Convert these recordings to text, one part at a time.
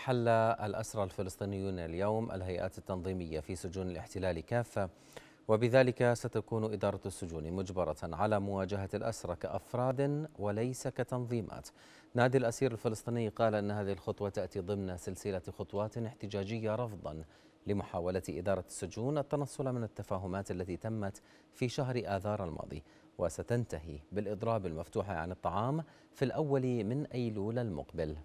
حل الأسرى الفلسطينيون اليوم الهيئات التنظيمية في سجون الاحتلال كافة وبذلك ستكون إدارة السجون مجبرة على مواجهة الأسرى كأفراد وليس كتنظيمات نادي الأسير الفلسطيني قال أن هذه الخطوة تأتي ضمن سلسلة خطوات احتجاجية رفضا لمحاولة إدارة السجون التنصل من التفاهمات التي تمت في شهر آذار الماضي وستنتهي بالإضراب المفتوح عن الطعام في الأول من أيلول المقبل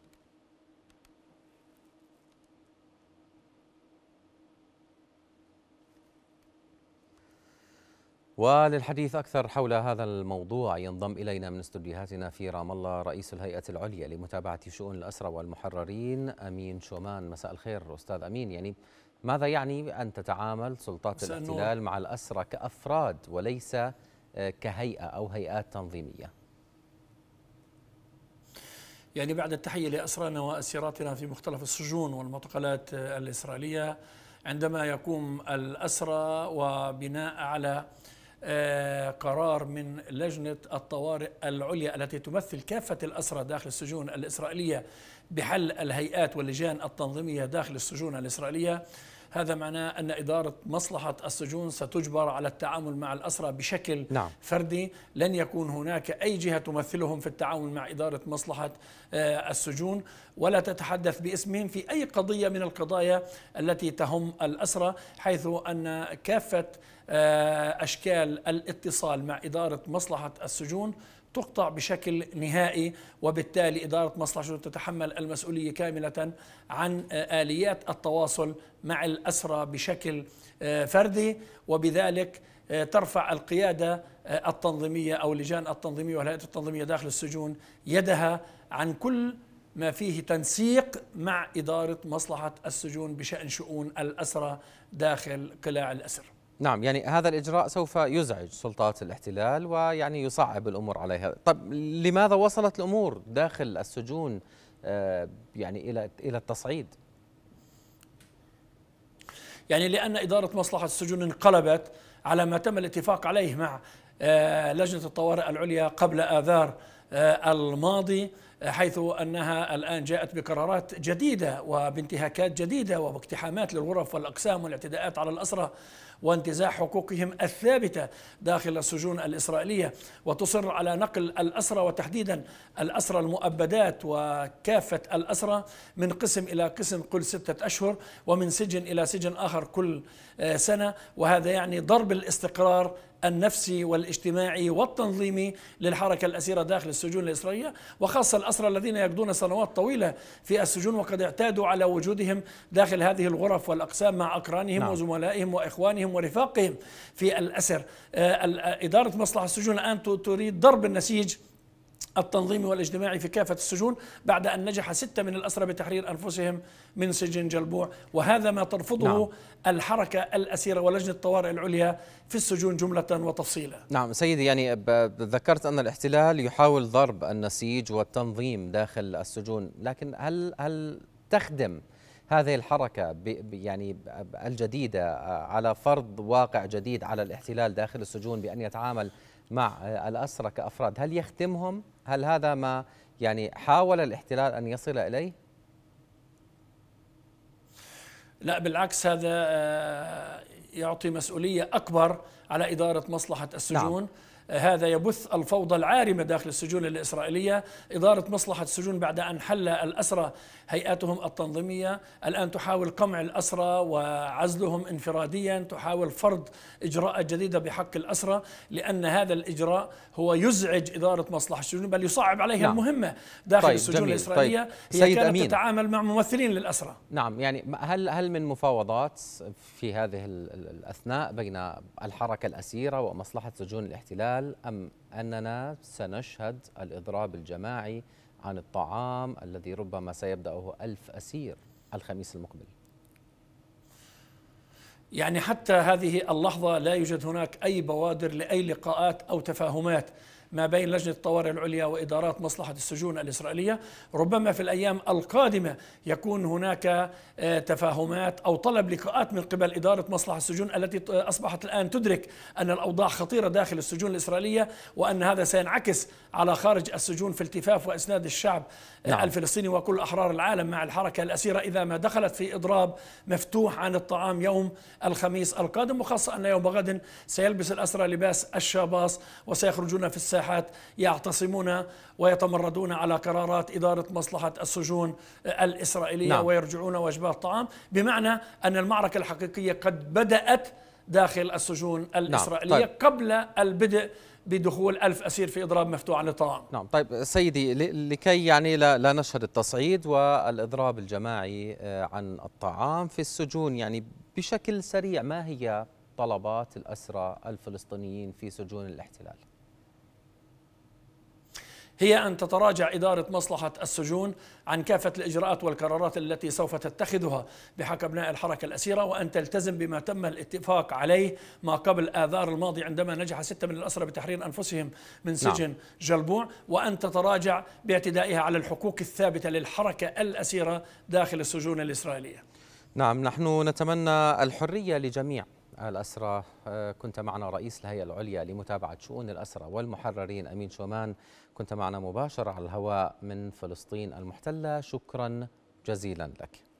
وللحديث أكثر حول هذا الموضوع ينضم إلينا من استديوهاتنا في رام الله رئيس الهيئة العليا لمتابعة شؤون الأسرى والمحررين أمين شومان مساء الخير أستاذ أمين يعني ماذا يعني أن تتعامل سلطات الاحتلال مع الأسرى كأفراد وليس آه، كهيئة أو هيئات تنظيمية يعني بعد التحية لأسرانا وأسيراتنا في مختلف السجون والمعتقلات آه، الإسرائيلية عندما يقوم الأسرى وبناء على آه، قرار من لجنة الطوارئ العليا التي تمثل كافة الأسرى داخل السجون الإسرائيلية بحل الهيئات واللجان التنظيمية داخل السجون الإسرائيلية هذا معناه أن إدارة مصلحة السجون ستجبر على التعامل مع الأسرى بشكل نعم. فردي لن يكون هناك أي جهة تمثلهم في التعامل مع إدارة مصلحة آه، السجون ولا تتحدث باسمهم في أي قضية من القضايا التي تهم الأسرى حيث أن كافة آه، أشكال الاتصال مع إدارة مصلحة السجون تقطع بشكل نهائي وبالتالي إدارة مصلحة شرطة تتحمل المسؤولية كاملة عن آه، آليات التواصل مع الأسرى بشكل آه، فردي وبذلك آه، ترفع القيادة التنظيمية أو اللجان التنظيمية والهيئات التنظيمية داخل السجون يدها عن كل ما فيه تنسيق مع إدارة مصلحة السجون بشأن شؤون الأسرى داخل قلاع الأسر نعم يعني هذا الإجراء سوف يزعج سلطات الاحتلال ويعني يصعب الأمور عليها طب لماذا وصلت الأمور داخل السجون آه، يعني إلى إلى التصعيد يعني لأن إدارة مصلحة السجون انقلبت على ما تم الاتفاق عليه مع آه، لجنة الطوارئ العليا قبل آذار آه، الماضي حيث أنها الآن جاءت بقرارات جديدة وبانتهاكات جديدة واقتحامات للغرف والأقسام والاعتداءات على الأسرة وانتزاع حقوقهم الثابتة داخل السجون الإسرائيلية وتصر على نقل الأسرة وتحديدا الأسرة المؤبدات وكافة الأسرة من قسم إلى قسم كل ستة أشهر ومن سجن إلى سجن آخر كل آه، سنة وهذا يعني ضرب الاستقرار النفسي والاجتماعي والتنظيمي للحركة الأسيرة داخل السجون الإسرائيلية وخاصة الأسرى الذين يقضون سنوات طويلة في السجون وقد اعتادوا على وجودهم داخل هذه الغرف والأقسام مع أقرانهم نعم. وزملائهم وإخوانهم ورفاقهم في الأسر آه، آه، إدارة مصلحة السجون الآن تريد ضرب النسيج التنظيمي والاجتماعي في كافة السجون بعد أن نجح ستة من الأسرى بتحرير أنفسهم من سجن جلبوع وهذا ما ترفضه نعم. الحركة الأسيرة ولجنة الطوارئ العليا في السجون جملة وتفصيلا نعم سيدي يعني ذكرت أن الاحتلال يحاول ضرب النسيج والتنظيم داخل السجون لكن هل, هل تخدم هذه الحركة يعني الجديدة آه، على فرض واقع جديد على الاحتلال داخل السجون بأن يتعامل مع الأسرة كأفراد هل يختمهم؟ هل هذا ما يعني حاول الاحتلال أن يصل إليه؟ لا بالعكس هذا آه، يعطي مسؤولية أكبر على إدارة مصلحة السجون نعم. هذا يبث الفوضى العارمة داخل السجون الإسرائيلية إدارة مصلحة السجون بعد أن حل الأسرى هيئاتهم التنظيمية الآن تحاول قمع الأسرى وعزلهم انفراديا تحاول فرض إجراء جديدة بحق الأسرى لأن هذا الإجراء هو يزعج إدارة مصلحة السجون بل يصعب عليها نعم. المهمة داخل طيب السجون جميل. الإسرائيلية طيب. هي سيد كانت أمين. تتعامل مع ممثلين للأسرى نعم يعني هل هل من مفاوضات في هذه الأثناء بين الحركة الأسيرة ومصلحة سجون الاحتلال الحال أم أننا سنشهد الإضراب الجماعي عن الطعام الذي ربما سيبدأه ألف أسير الخميس المقبل يعني حتى هذه اللحظة لا يوجد هناك أي بوادر لأي لقاءات أو تفاهمات ما بين لجنة الطوارئ العليا وإدارات مصلحة السجون الإسرائيلية ربما في الأيام القادمة يكون هناك آه، تفاهمات أو طلب لقاءات من قبل إدارة مصلحة السجون التي أصبحت الآن تدرك أن الأوضاع خطيرة داخل السجون الإسرائيلية وأن هذا سينعكس على خارج السجون في التفاف وإسناد الشعب آه، نعم. الفلسطيني وكل أحرار العالم مع الحركة الأسيرة إذا ما دخلت في إضراب مفتوح عن الطعام يوم الخميس القادم وخاصة أن يوم غد سيلبس الأسرى لباس الشاباص وسيخرجون في الساحة الساحات يعتصمون ويتمردون على قرارات إدارة مصلحة السجون الإسرائيلية نعم. ويرجعون وجبات طعام بمعنى أن المعركة الحقيقية قد بدأت داخل السجون نعم. الإسرائيلية نعم. طيب. قبل البدء بدخول ألف أسير في إضراب مفتوح عن الطعام نعم طيب سيدي لكي يعني لا, لا نشهد التصعيد والإضراب الجماعي آه، عن الطعام في السجون يعني بشكل سريع ما هي طلبات الأسرى الفلسطينيين في سجون الاحتلال؟ هي أن تتراجع إدارة مصلحة السجون عن كافة الإجراءات والقرارات التي سوف تتخذها بحق أبناء الحركة الأسيرة وأن تلتزم بما تم الاتفاق عليه ما قبل آذار الماضي عندما نجح ستة من الأسرى بتحرير أنفسهم من نعم. سجن نعم. جلبوع وأن تتراجع باعتدائها على الحقوق الثابتة للحركة الأسيرة داخل السجون الإسرائيلية نعم نحن نتمنى الحرية لجميع الأسرى آه، كنت معنا رئيس الهيئة العليا لمتابعة شؤون الأسرى والمحررين أمين شومان كنت معنا مباشرة على الهواء من فلسطين المحتلة شكرا جزيلا لك